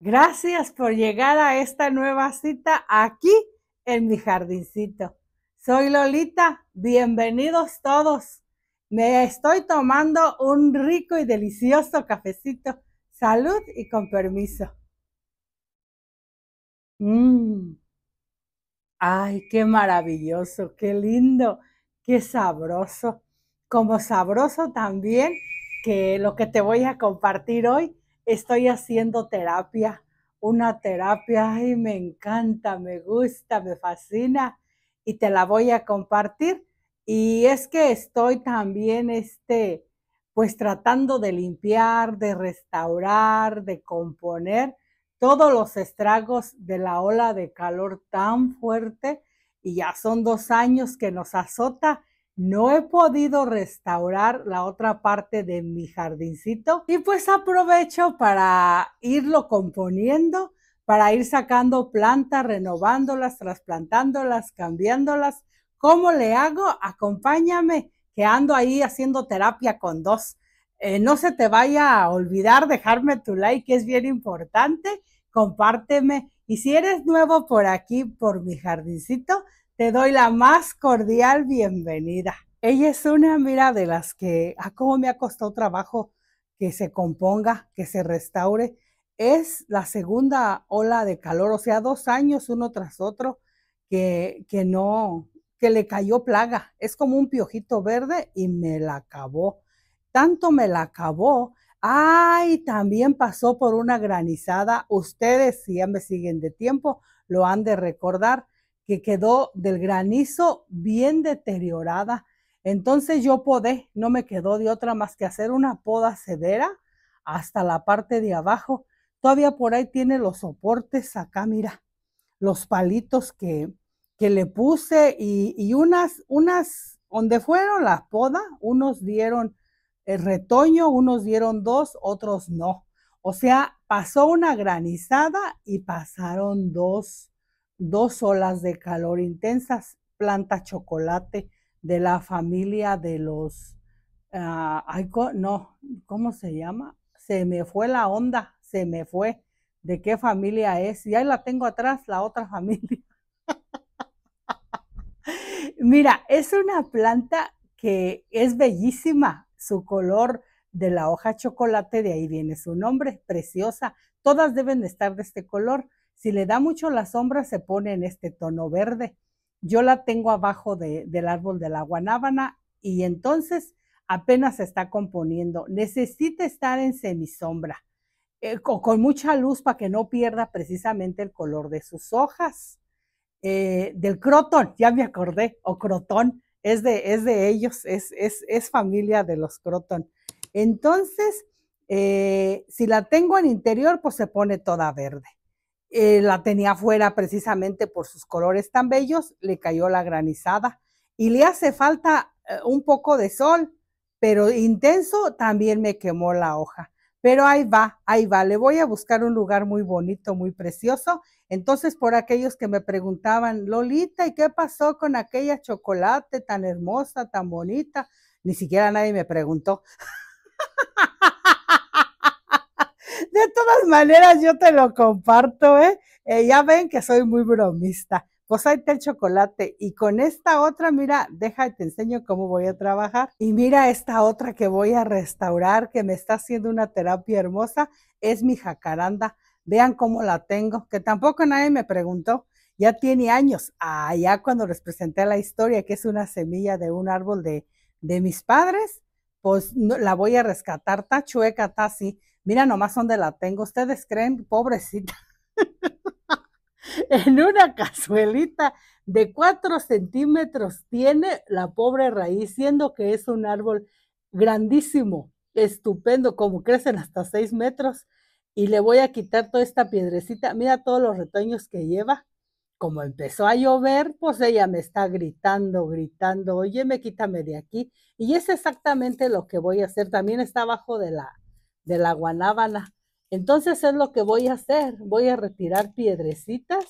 Gracias por llegar a esta nueva cita aquí en mi jardincito. Soy Lolita, bienvenidos todos. Me estoy tomando un rico y delicioso cafecito. Salud y con permiso. Mmm. Ay, qué maravilloso, qué lindo, qué sabroso. Como sabroso también que lo que te voy a compartir hoy estoy haciendo terapia, una terapia, ay, me encanta, me gusta, me fascina y te la voy a compartir. Y es que estoy también, este, pues tratando de limpiar, de restaurar, de componer todos los estragos de la ola de calor tan fuerte y ya son dos años que nos azota no he podido restaurar la otra parte de mi jardincito y pues aprovecho para irlo componiendo, para ir sacando plantas, renovándolas, trasplantándolas, cambiándolas. ¿Cómo le hago? Acompáñame, que ando ahí haciendo terapia con dos. Eh, no se te vaya a olvidar dejarme tu like, que es bien importante. Compárteme. Y si eres nuevo por aquí, por mi jardincito, te doy la más cordial bienvenida. Ella es una, mira, de las que, a ah, cómo me ha costado trabajo que se componga, que se restaure. Es la segunda ola de calor, o sea, dos años uno tras otro que, que no, que le cayó plaga. Es como un piojito verde y me la acabó. Tanto me la acabó. Ay, también pasó por una granizada. Ustedes, si ya me siguen de tiempo, lo han de recordar que quedó del granizo bien deteriorada. Entonces yo podé, no me quedó de otra más que hacer una poda severa hasta la parte de abajo. Todavía por ahí tiene los soportes acá, mira, los palitos que, que le puse y, y, unas, unas, donde fueron las podas, unos dieron el eh, retoño, unos dieron dos, otros no. O sea, pasó una granizada y pasaron dos dos olas de calor intensas, planta chocolate de la familia de los, ah, no, ¿cómo se llama? Se me fue la onda, se me fue. ¿De qué familia es? Y ahí la tengo atrás, la otra familia. Mira, es una planta que es bellísima, su color de la hoja chocolate, de ahí viene su nombre, preciosa. Todas deben estar de este color. Si le da mucho la sombra, se pone en este tono verde. Yo la tengo abajo del árbol de la guanábana y entonces apenas se está componiendo. Necesita estar en semisombra, eh, con, mucha luz para que no pierda precisamente el color de sus hojas. Eh, del crotón, ya me acordé, o crotón, es de, es de ellos, es, familia de los crotón. Entonces, eh, si la tengo en interior, pues se pone toda verde. Eh, la tenía afuera precisamente por sus colores tan bellos, le cayó la granizada y le hace falta eh, un poco de sol, pero intenso también me quemó la hoja. Pero ahí va, ahí va, le voy a buscar un lugar muy bonito, muy precioso. Entonces, por aquellos que me preguntaban, Lolita, ¿y qué pasó con aquella chocolate tan hermosa, tan bonita? Ni siquiera nadie me preguntó. de todas maneras yo te lo comparto, ¿eh? ¿eh? ya ven que soy muy bromista. Pues ahí está el chocolate y con esta otra, mira, deja, y te enseño cómo voy a trabajar. Y mira esta otra que voy a restaurar, que me está haciendo una terapia hermosa, es mi jacaranda. Vean cómo la tengo, que tampoco nadie me preguntó ya tiene años, allá ah, cuando les presenté la historia, que es una semilla de un árbol de, de mis padres, pues la voy a rescatar, está chueca, está así, Mira nomás dónde la tengo. Ustedes creen, pobrecita, en una cazuelita de cuatro centímetros tiene la pobre raíz, siendo que es un árbol grandísimo, estupendo, como crecen hasta seis metros. Y le voy a quitar toda esta piedrecita. Mira todos los retoños que lleva como empezó a llover, pues ella me está gritando, gritando, oye, me quítame de aquí. Y es exactamente lo que voy a hacer. También está abajo de la, de la guanábana. Entonces es lo que voy a hacer. Voy a retirar piedrecitas.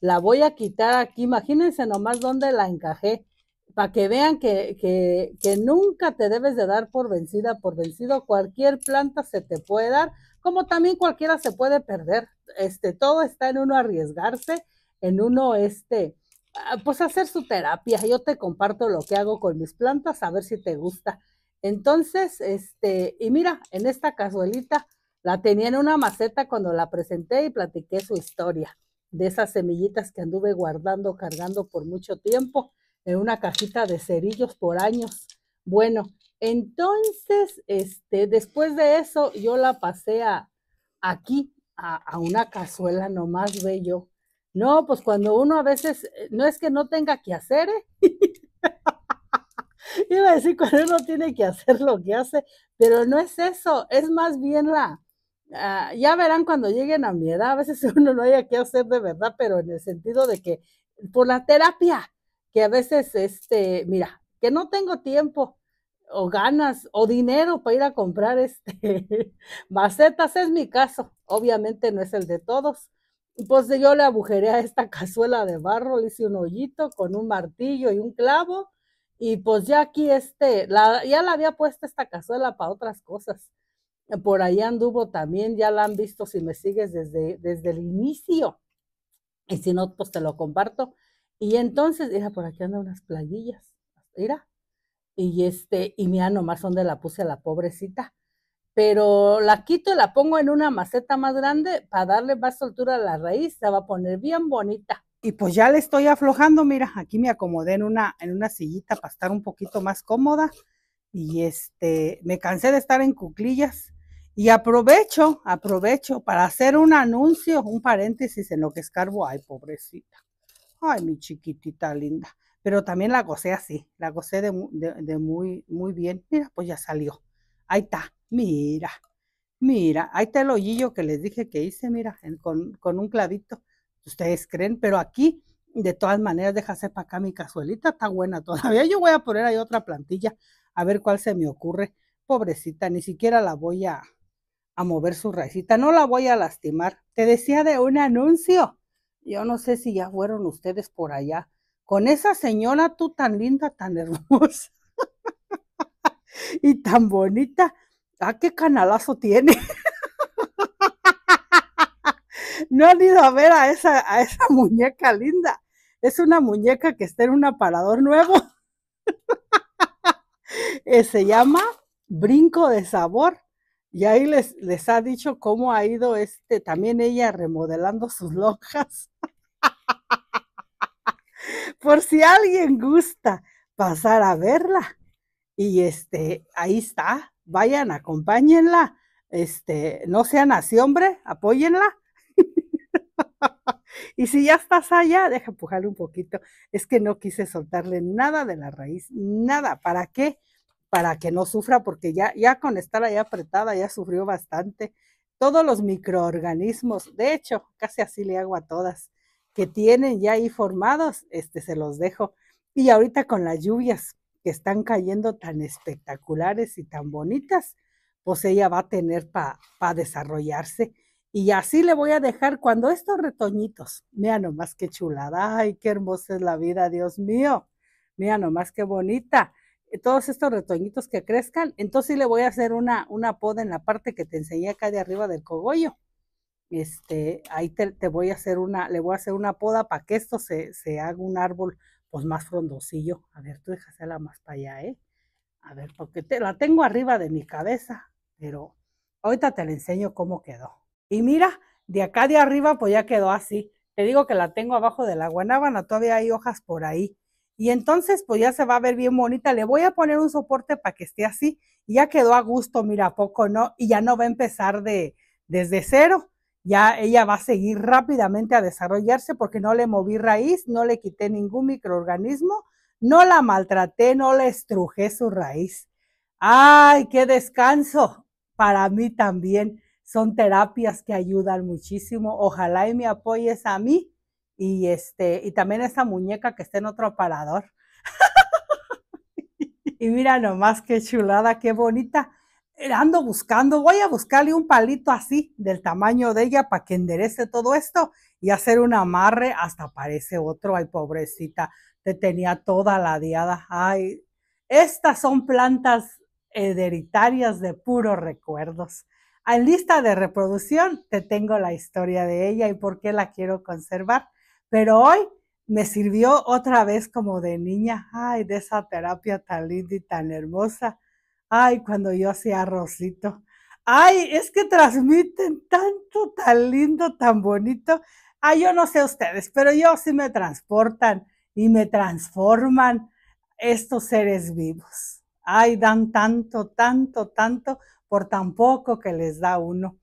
La voy a quitar aquí. Imagínense nomás dónde la encajé. Para que vean que, que, que nunca te debes de dar por vencida, por vencido. Cualquier planta se te puede dar, como también cualquiera se puede perder. Este, todo está en uno arriesgarse, en uno este, ah, pues hacer su terapia. Yo te comparto lo que hago con mis plantas, a ver si te gusta. Entonces, este, y mira, en esta cazuelita la tenía en una maceta cuando la presenté y platiqué su historia de esas semillitas que anduve guardando, cargando por mucho tiempo en una cajita de cerillos por años. Bueno, entonces, este, después de eso, yo la pasé a, aquí, a, a una cazuela nomás bello. No, pues cuando uno a veces, eh, no es que no tenga que hacer, ¿eh? Iba a decir, cuando uno tiene que hacer lo que hace, pero no es eso, es más bien la... Ah, ya verán cuando lleguen a mi edad, a veces uno no haya que hacer de verdad, pero en el sentido de que por la terapia, que a veces, este, mira, que no tengo tiempo o ganas o dinero para ir a comprar este macetas, es mi caso, obviamente no es el de todos. Pues yo le agujeré a esta cazuela de barro, le hice un hoyito con un martillo y un clavo y pues ya aquí este, la, ya la había puesto esta cazuela para otras cosas. Por ahí anduvo también, ya la han visto si me sigues desde, desde el inicio. Y si no, pues te lo comparto. Y entonces, mira, por aquí andan unas playillas, Mira. Y este, y mira nomás donde la puse a la pobrecita. Pero la quito y la pongo en una maceta más grande para darle más soltura a la raíz. Se va a poner bien bonita. Y pues ya le estoy aflojando, mira, aquí me acomodé en una, en una sillita para estar un poquito más cómoda. Y este, me cansé de estar en cuclillas. Y aprovecho, aprovecho para hacer un anuncio, un paréntesis en lo que escarbo. Ay, pobrecita. Ay, mi chiquitita linda. Pero también la gocé así, la gocé de, muy, muy bien. Mira, pues ya salió. Ahí está, mira, mira. Ahí está el hoyillo que les dije que hice, mira, con un clavito ustedes creen, pero aquí de todas maneras, déjase para acá mi cazuelita, tan buena todavía. Yo voy a poner ahí otra plantilla, a ver cuál se me ocurre. Pobrecita, ni siquiera la voy a, mover su raicita, no la voy a lastimar. Te decía de un anuncio. Yo no sé si ya fueron ustedes por allá. Con esa señora tú tan linda, tan hermosa y tan bonita. Ah, qué canalazo tiene no han ido a ver a esa, a esa muñeca linda. Es una muñeca que está en un aparador nuevo. Eh, se llama Brinco de Sabor. Y ahí les, les ha dicho cómo ha ido este, también ella remodelando sus lonjas. Por si alguien gusta pasar a verla. Y este, ahí está. Vayan, acompáñenla. Este, no sean así, hombre, apóyenla. Y si ya estás allá, deja empujarle un poquito. Es que no quise soltarle nada de la raíz, nada. ¿Para qué? Para que no sufra, porque ya, ya con estar ahí apretada ya sufrió bastante. Todos los microorganismos, de hecho, casi así le hago a todas, que tienen ya ahí formados, este, se los dejo. Y ahorita con las lluvias que están cayendo tan espectaculares y tan bonitas, pues ella va a tener para desarrollarse y así le voy a dejar cuando estos retoñitos, mira nomás qué chulada, ay, qué hermosa es la vida, Dios mío, mira nomás qué bonita. Eh, todos estos retoñitos que crezcan, entonces le voy a hacer una, una poda en la parte que te enseñé acá de arriba del cogollo. Este, ahí te, voy a hacer una, le voy a hacer una poda para que esto se, se haga un árbol pues más frondosillo. A ver, tú déjasela más para allá, ¿eh? A ver, porque te, la tengo arriba de mi cabeza, pero ahorita te la enseño cómo quedó. Y mira, de acá de arriba pues ya quedó así. Te digo que la tengo abajo de la guanábana, todavía hay hojas por ahí. Y entonces pues ya se va a ver bien bonita. Le voy a poner un soporte para que esté así. ya quedó a gusto, mira, poco no. Y ya no va a empezar de, desde cero. Ya ella va a seguir rápidamente a desarrollarse porque no le moví raíz, no le quité ningún microorganismo, no la maltraté, no le estrujé su raíz. ¡Ay, qué descanso! Para mí también. Son terapias que ayudan muchísimo. Ojalá y me apoyes a mí y este y también esa muñeca que está en otro aparador. y mira nomás qué chulada, qué bonita. Ando buscando, voy a buscarle un palito así del tamaño de ella para que enderece todo esto y hacer un amarre hasta parece otro. Ay, pobrecita, te tenía toda la diada. Ay, estas son plantas eh, hereditarias de puros recuerdos. En lista de reproducción te tengo la historia de ella y por qué la quiero conservar. Pero hoy me sirvió otra vez como de niña, ay, de esa terapia tan linda y tan hermosa. Ay, cuando yo hacía rosito. Ay, es que transmiten tanto, tan lindo, tan bonito. Ay, yo no sé ustedes, pero yo sí me transportan y me transforman estos seres vivos. Ay, dan tanto, tanto, tanto por tan poco que les da uno.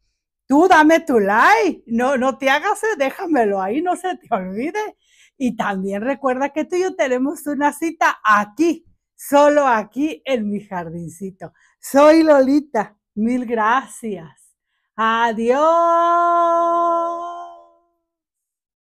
Tú dame tu like, no, no te hagas, déjamelo ahí, no se te olvide. Y también recuerda que tú y yo tenemos una cita aquí, solo aquí en mi jardincito. Soy Lolita, mil gracias. Adiós.